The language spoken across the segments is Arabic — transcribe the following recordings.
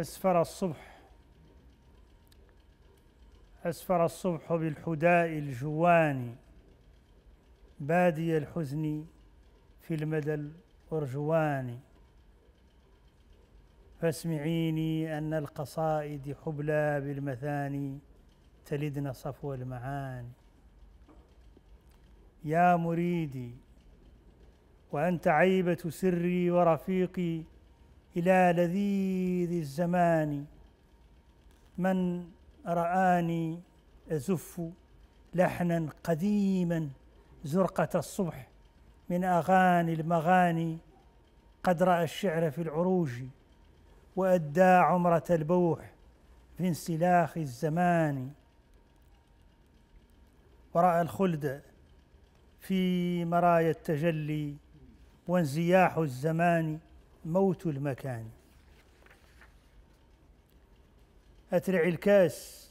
أسفر الصبح أسفر الصبح بالحداء الجوان بادي الحزن في المدى الأرجوان فاسمعيني أن القصائد حبلى بالمثاني تلدن صفو المعاني يا مريدي وأنت عيبة سري ورفيقي إلى لذيذ الزمان من رآني أزف لحنا قديما زرقة الصبح من أغاني المغاني قد رأى الشعر في العروج وأدى عمرة البوح في انسلاخ الزمان ورأى الخلد في مرايا التجلي وانزياح الزمان موت المكان أترع الكاس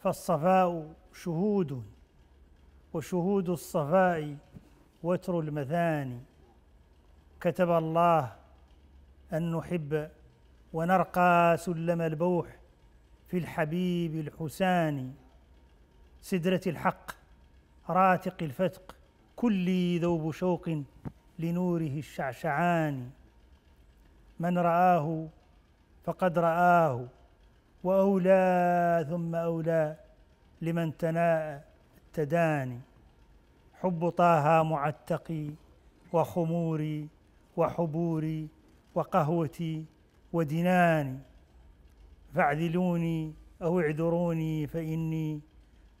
فالصفاء شهود وشهود الصفاء وتر المثاني كتب الله أن نحب ونرقى سلم البوح في الحبيب الحسان سدرة الحق راتق الفتق كلي ذوب شوق لنوره الشعشعان من رآه فقد رآه وأولى ثم أولى لمن تناءى التداني حب طه معتقي وخموري وحبوري وقهوتي ودناني فاعذلوني أو اعذروني فإني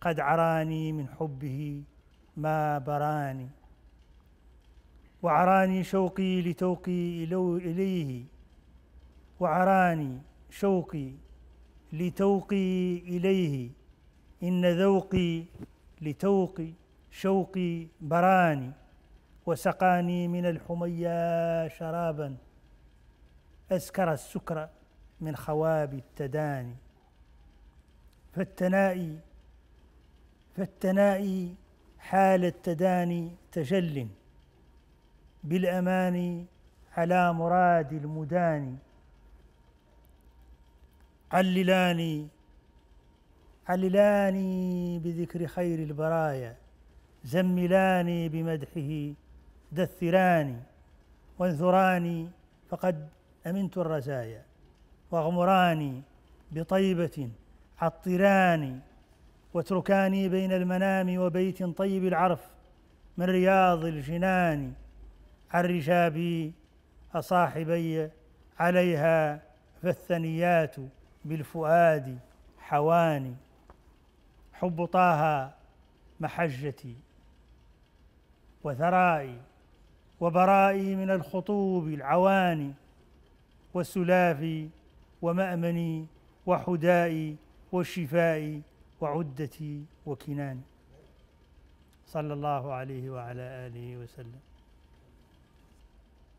قد عراني من حبه ما براني وعراني شوقي لتوقي إليه وعراني شوقي لتوقي إليه إن ذوقي لتوقي شوقي براني وسقاني من الحميا شرابا أسكر السكر من خواب التداني فالتنائي فالتنائي حال التداني تجل بالأمان على مراد المدان عللاني عللاني بذكر خير البرايا زملاني بمدحه دثراني وانثراني فقد أمنت الرزايا واغمراني بطيبة عطراني واتركاني بين المنام وبيت طيب العرف من رياض الجنان عن رشابي أصاحبي عليها فالثنيات بالفؤاد حواني حب طه محجتي وثرائي وبرائي من الخطوب العواني وسلافي ومأمني وحدائي وشفائي وعدتي وكناني صلى الله عليه وعلى آله وسلم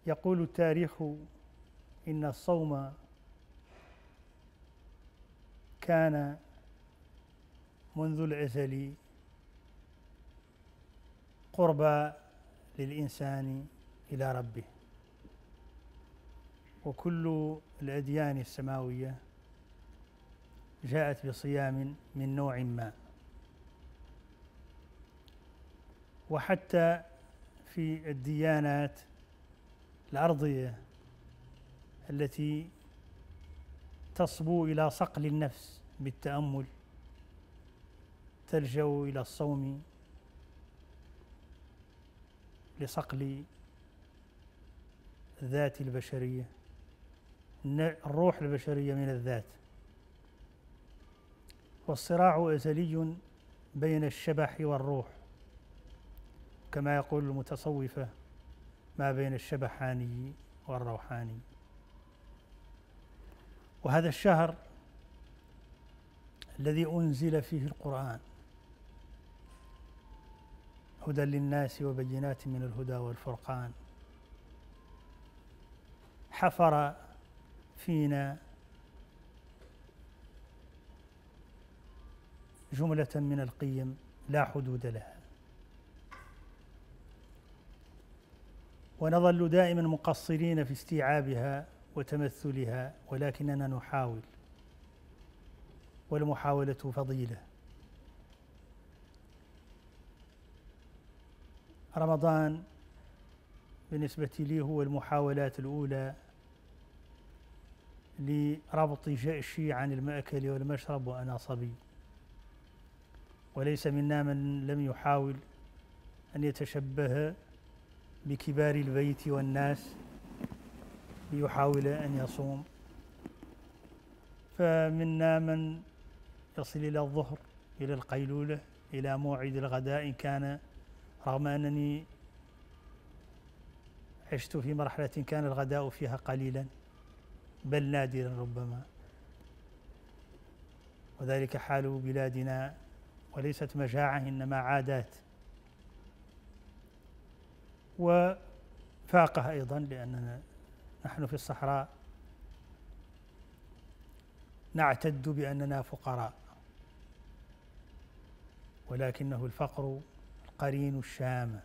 يقول التاريخ إن الصوم كان منذ الأزل قربى للإنسان إلى ربه وكل الأديان السماوية جاءت بصيام من نوع ما وحتى في الديانات الأرضية التي تصبو إلى صقل النفس بالتأمل تلجأ إلى الصوم لصقل الذات البشرية الروح البشرية من الذات والصراع أزلي بين الشبح والروح كما يقول المتصوفة ما بين الشبحاني والروحاني وهذا الشهر الذي أنزل فيه القرآن هدى للناس وبينات من الهدى والفرقان حفر فينا جملة من القيم لا حدود لها ونظل دائما مقصرين في استيعابها وتمثلها ولكننا نحاول والمحاولة فضيلة رمضان بالنسبة لي هو المحاولات الأولى لربط جأشي عن المأكل والمشرب وأنا صبي وليس منا من لم يحاول أن يتشبه بكبار البيت والناس ليحاول أن يصوم فمنا من يصل إلى الظهر إلى القيلولة إلى موعد الغداء إن كان رغم أنني عشت في مرحلة كان الغداء فيها قليلا بل نادرا ربما وذلك حال بلادنا وليست مجاعة إنما عادات وفاقه أيضا لأننا نحن في الصحراء نعتد بأننا فقراء ولكنه الفقر القرين الشام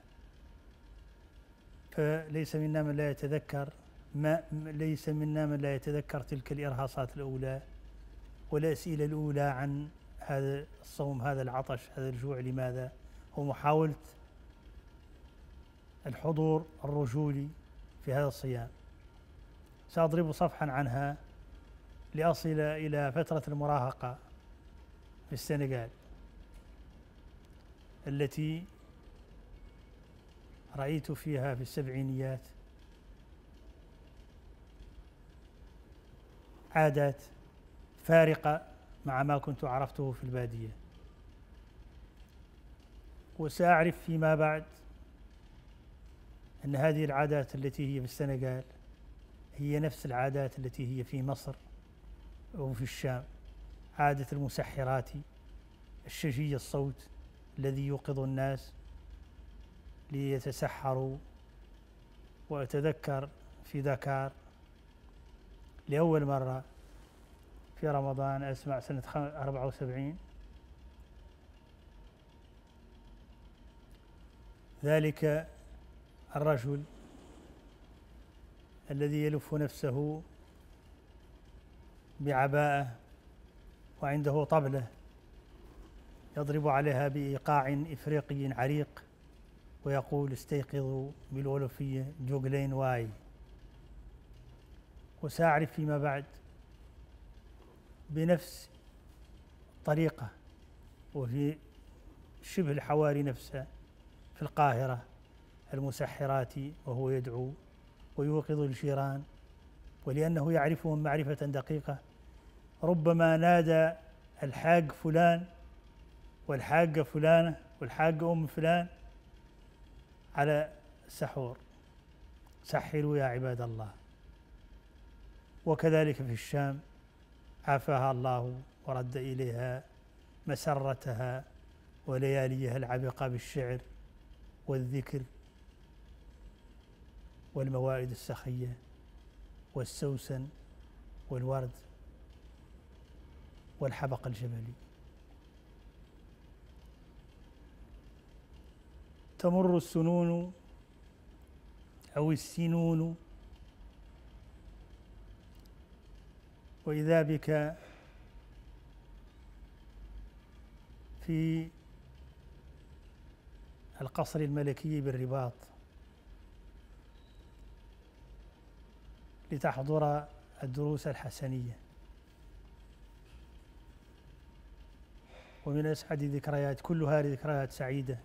فليس منا من لا يتذكر ما ليس منا من لا يتذكر تلك الإرهاصات الأولى والأسئلة الأولى عن هذا الصوم هذا العطش هذا الجوع لماذا ومحاولة الحضور الرجولي في هذا الصيام سأضرب صفحا عنها لأصل إلى فترة المراهقة في السنغال التي رأيت فيها في السبعينيات عادات فارقة مع ما كنت عرفته في البادية وسأعرف فيما بعد أن هذه العادات التي هي في السنغال هي نفس العادات التي هي في مصر وفي الشام عادة المسحرات الشجي الصوت الذي يوقظ الناس ليتسحروا وأتذكر في ذاكار لأول مرة في رمضان أسمع سنة 74 ذلك الرجل الذي يلف نفسه بعباءة وعنده طبلة يضرب عليها بإيقاع إفريقي عريق ويقول استيقظوا بالولوفية جوجلين واي وسأعرف فيما بعد بنفس طريقة وفي شبه الحواري نفسها في القاهرة المسحرات وهو يدعو ويوقظ الجيران ولأنه يعرفهم معرفة دقيقة ربما نادى الحاج فلان والحاجة فلانة والحاجة أم فلان على سحور سحروا يا عباد الله وكذلك في الشام عافاها الله ورد إليها مسرتها ولياليها العبقة بالشعر والذكر والموائد السخية والسوسن والورد والحبق الجبلي تمر السنون أو السنون وإذا بك في القصر الملكي بالرباط لتحضر الدروس الحسنية ومن أسعد ذكريات كلها ذكريات سعيدة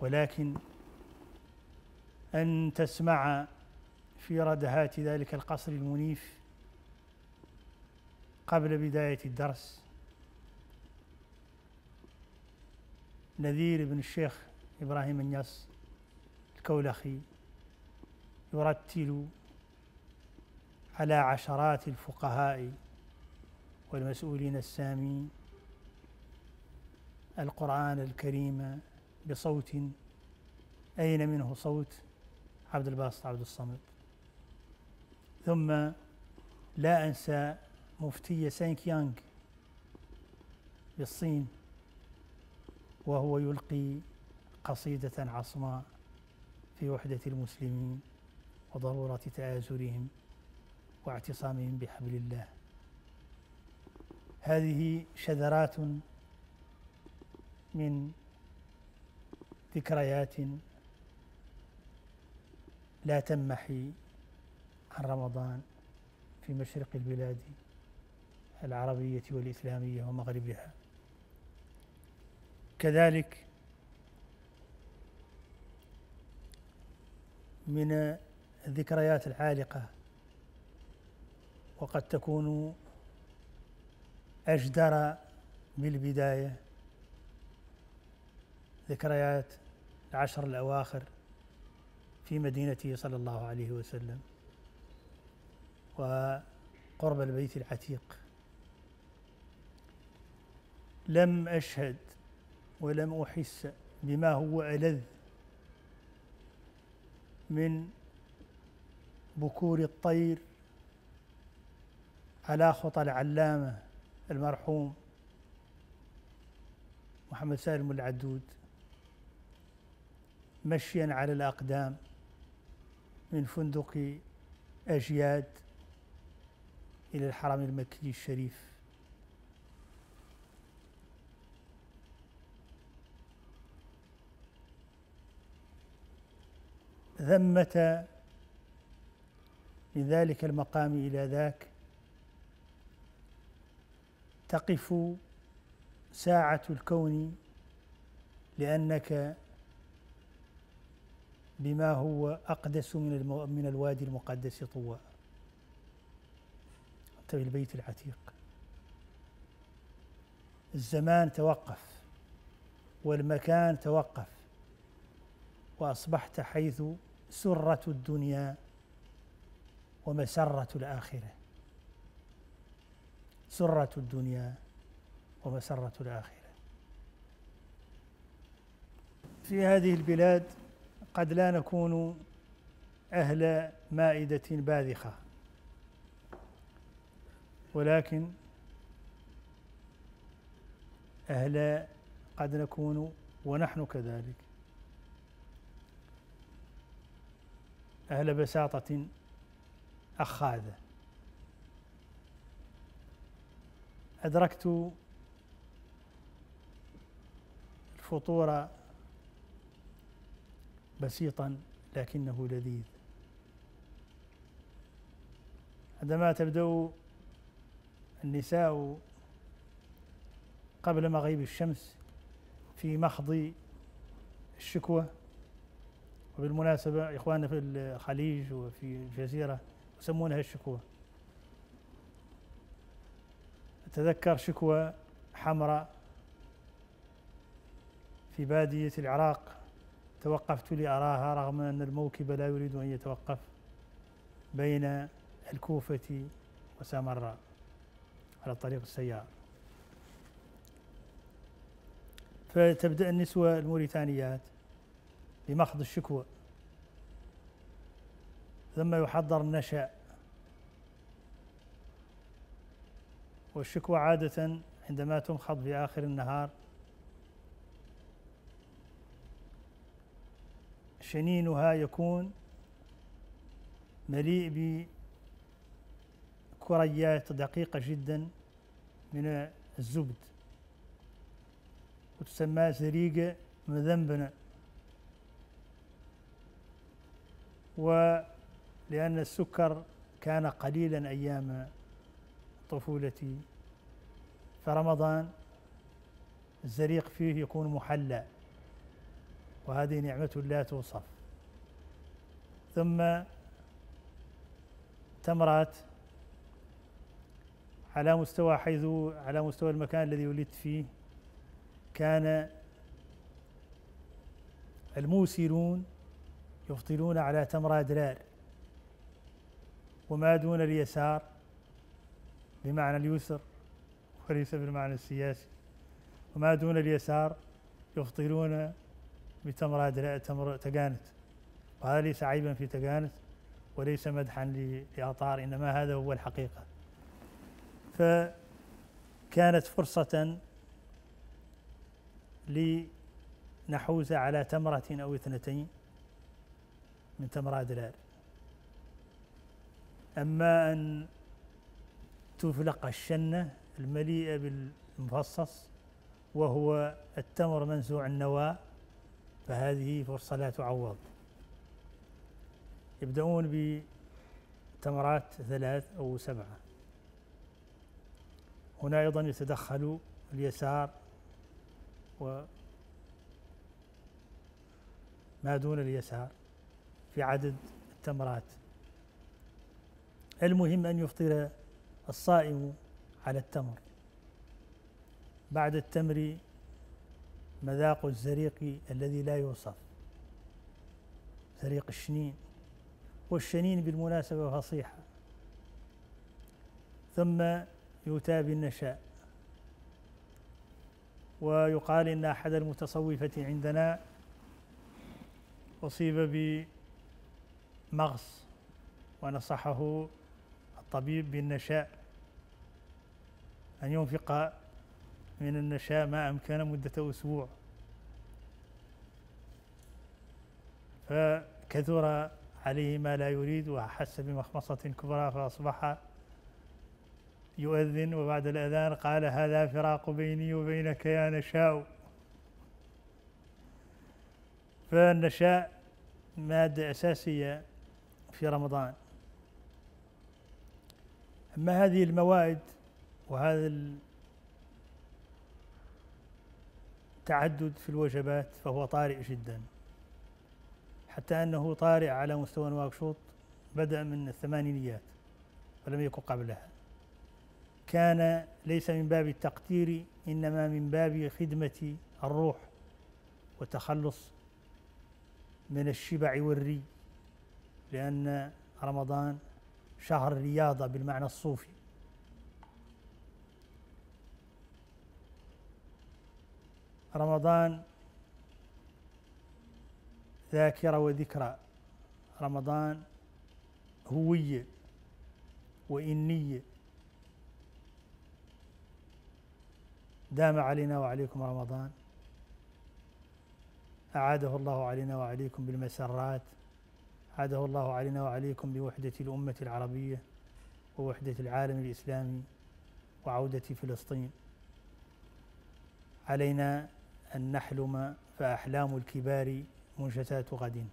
ولكن أن تسمع في ردهات ذلك القصر المنيف قبل بداية الدرس نذير بن الشيخ إبراهيم النص الكولخي يرتل على عشرات الفقهاء والمسؤولين السامين القرآن الكريم بصوت أين منه صوت عبد الباسط عبد الصمد ثم لا أنسى مفتي سانك يانغ بالصين وهو يلقي قصيدة عصماء في وحدة المسلمين وضرورة تآزرهم واعتصامهم بحبل الله هذه شذرات من ذكريات لا تنمحي عن رمضان في مشرق البلاد العربية والإسلامية ومغربها كذلك من الذكريات العالقة وقد تكون أجدر بالبداية ذكريات العشر الأواخر في مدينته صلى الله عليه وسلم وقرب البيت العتيق لم أشهد ولم أحس بما هو ألذ من بكور الطير على خطى العلامة المرحوم محمد سالم العدود مشيا على الأقدام من فندق أجياد إلى الحرم المكي الشريف ذمة من ذلك المقام إلى ذاك تقف ساعة الكون لأنك بما هو أقدس من من الوادي المقدس طوى أنت بالبيت العتيق الزمان توقف والمكان توقف وأصبحت حيث سرة الدنيا ومسرة الآخرة سرة الدنيا ومسرة الآخرة في هذه البلاد قد لا نكون أهل مائدة باذخة ولكن أهل قد نكون ونحن كذلك أهل بساطة أخاذة أدركت الفطور بسيطا لكنه لذيذ عندما تبدأ النساء قبل مغيب الشمس في مخض الشكوى وبالمناسبة إخواننا في الخليج وفي الجزيرة يسمونها الشكوى أتذكر شكوى حمراء في بادية العراق توقفت لأراها رغم أن الموكب لا يريد أن يتوقف بين الكوفة وسامراء على طريق السيارة فتبدأ النسوة الموريتانيات بمخض الشكوى ثم يحضر النشأ والشكوى عادة عندما تمخض في آخر النهار شنينها يكون مليء بكريات دقيقة جدا من الزبد وتسمى زريقة مذنبنة ولأن السكر كان قليلا أيام طفولتي فرمضان الزريق فيه يكون محلى وهذه نعمة لا توصف ثم تمرات على مستوى حيث على مستوى المكان الذي ولدت فيه كان الموسرون يفطرون على تمرة درار وما دون اليسار بمعنى اليسر وليس بالمعنى السياسي وما دون اليسار يفطرون بتمر تمر تقانت وهذا ليس عيبا في تقانت وليس مدحا لأطار إنما هذا هو الحقيقة فكانت فرصة لنحوز على تمرة أو اثنتين من تمر دلال أما أن تفلق الشنة المليئة بالمفصص وهو التمر منزوع النواء فهذه فرصة لا تعوض يبدأون بتمرات ثلاث أو سبعة هنا أيضا يتدخل اليسار و ما دون اليسار في عدد التمرات المهم أن يفطر الصائم على التمر بعد التمر مذاق الزريق الذي لا يوصف زريق الشنين والشنين بالمناسبة فصيحة ثم يؤتى بالنشاء ويقال إن أحد المتصوفة عندنا أصيب بمغص ونصحه الطبيب بالنشاء أن ينفق من النشاء ما أمكن مدة أسبوع فكثر عليه ما لا يريد وأحس بمخمصة كبرى فأصبح يؤذن وبعد الأذان قال هذا فراق بيني وبينك يا نشاء فالنشاء مادة أساسية في رمضان أما هذه الموائد وهذا التعدد في الوجبات فهو طارئ جدا حتى أنه طارئ على مستوى نواكشوط بدأ من الثمانينيات ولم يكن قبلها كان ليس من باب التقدير إنما من باب خدمة الروح والتخلص من الشبع والري لأن رمضان شهر الرياضة بالمعنى الصوفي رمضان ذاكرة وذكرى رمضان هوية وإنية دام علينا وعليكم رمضان أعاده الله علينا وعليكم بالمسرات عاده الله علينا وعليكم بوحدة الأمة العربية ووحدة العالم الإسلامي وعودة فلسطين علينا أن نحلم فأحلام الكبار منشتات غد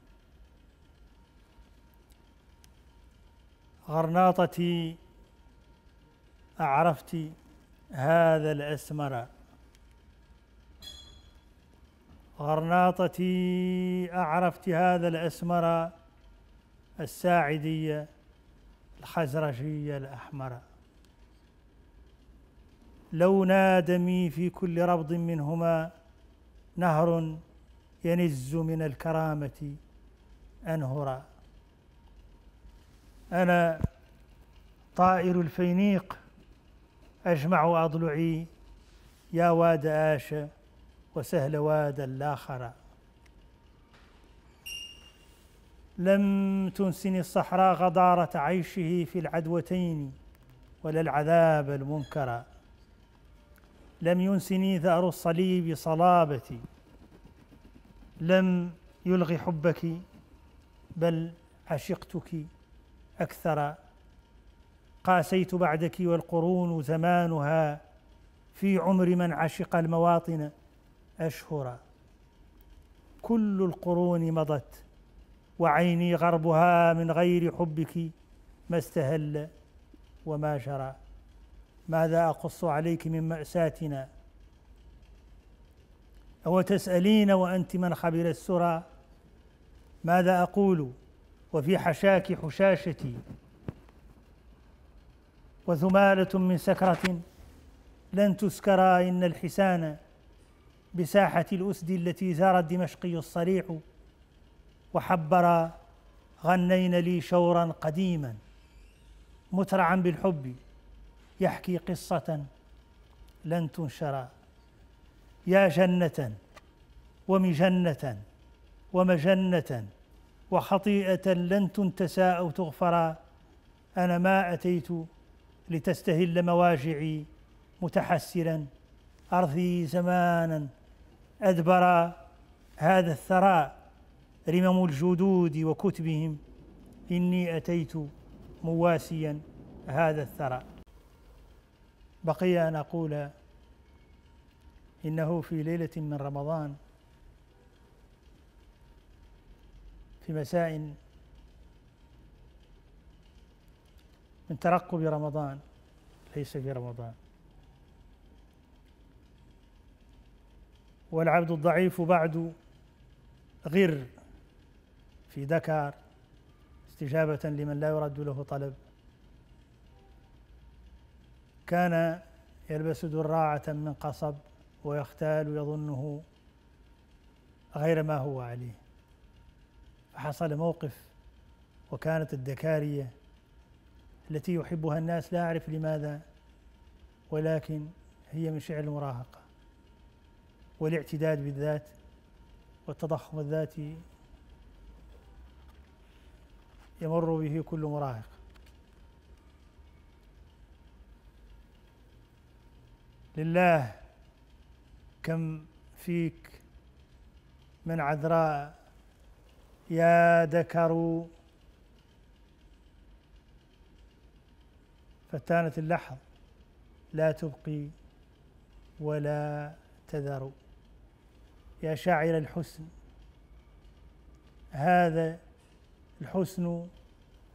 غرناطتي أعرفت هذا الأسمر غرناطتي أعرفت هذا الأسمر الساعدية الخزرجية الأحمر لو نادمي في كل ربض منهما نهر ينز من الكرامة أنهرا أنا طائر الفينيق أجمع أضلعي يا واد آش وسهل واد الآخرة لم تنسني الصحراء غضارة عيشه في العدوتين ولا العذاب المنكر لم ينسني ثأر الصليب صلابتي لم يلغي حبك بل عشقتك أكثر قاسيت بعدك والقرون زمانها في عمر من عشق المواطن أشهرا كل القرون مضت وعيني غربها من غير حبك ما استهل وما شرى ماذا أقص عليك من مأساتنا أو تسألين وأنت من خبر السرى ماذا أقول وفي حشاك حشاشتي وثمالة من سكرة لن تسكرى إن الحسان بساحة الأسد التي زار الدمشقي الصريح وحبر غنين لي شورا قديما مترعا بالحب يحكي قصة لن تنشرا يا جنة ومجنة ومجنة وخطيئة لن تنتسى أو تغفرا أنا ما أتيت لتستهل مواجعي متحسرا أرضي زمانا أدبرا هذا الثراء رمم الجدود وكتبهم إني أتيت مواسيا هذا الثرى بقي أن أقول إنه في ليلة من رمضان في مساء من ترقب رمضان ليس في رمضان والعبد الضعيف بعد غر في دكار استجابة لمن لا يرد له طلب كان يلبس دراعة من قصب ويختال يظنه غير ما هو عليه فحصل موقف وكانت الدكارية التي يحبها الناس لا أعرف لماذا ولكن هي من شعر المراهقة والاعتداد بالذات والتضخم الذاتي يمر به كل مراهق لله كم فيك من عذراء يا دكروا فتانت اللحظ لا تبقي ولا تذر يا شاعر الحسن هذا الحسن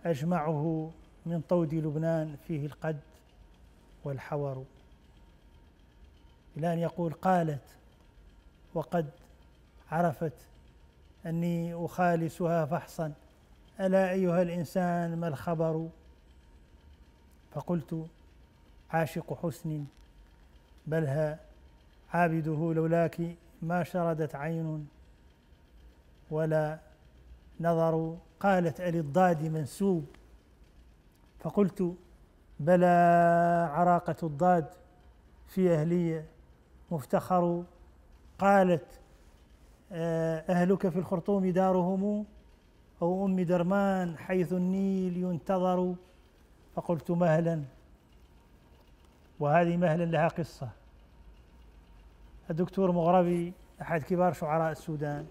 أجمعه من طود لبنان فيه القد والحور إلى أن يقول قالت وقد عرفت أني أخالسها فحصا ألا أيها الإنسان ما الخبر فقلت عاشق حسن بلها عابده لولاك ما شردت عين ولا نظروا قالت الضاد منسوب فقلت بلى عراقة الضاد في أهلية مفتخر قالت آه، أهلك في الخرطوم دارهم أو أم درمان حيث النيل ينتظر فقلت مهلا وهذه مهلا لها قصة الدكتور مغربي أحد كبار شعراء السودان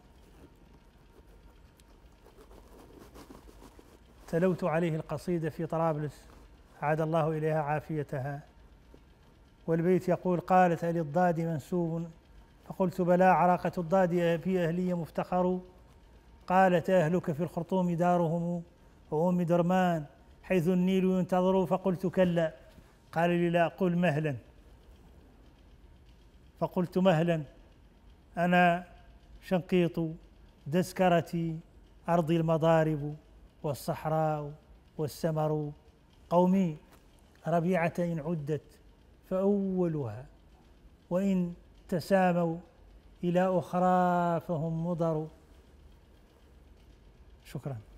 تلوت عليه القصيدة في طرابلس عاد الله إليها عافيتها والبيت يقول قالت الضاد منسوب فقلت بلى عراقة الضاد في أهلي مفتخر قالت أهلك في الخرطوم دارهم وأم درمان حيث النيل ينتظر فقلت كلا قال لي لا قل مهلا فقلت مهلا أنا شنقيط دسكرتي أرضي المضارب والصحراء والسمر قومي ربيعة إن عدت فأولها وإن تساموا إلى أخرى فهم مضر شكراً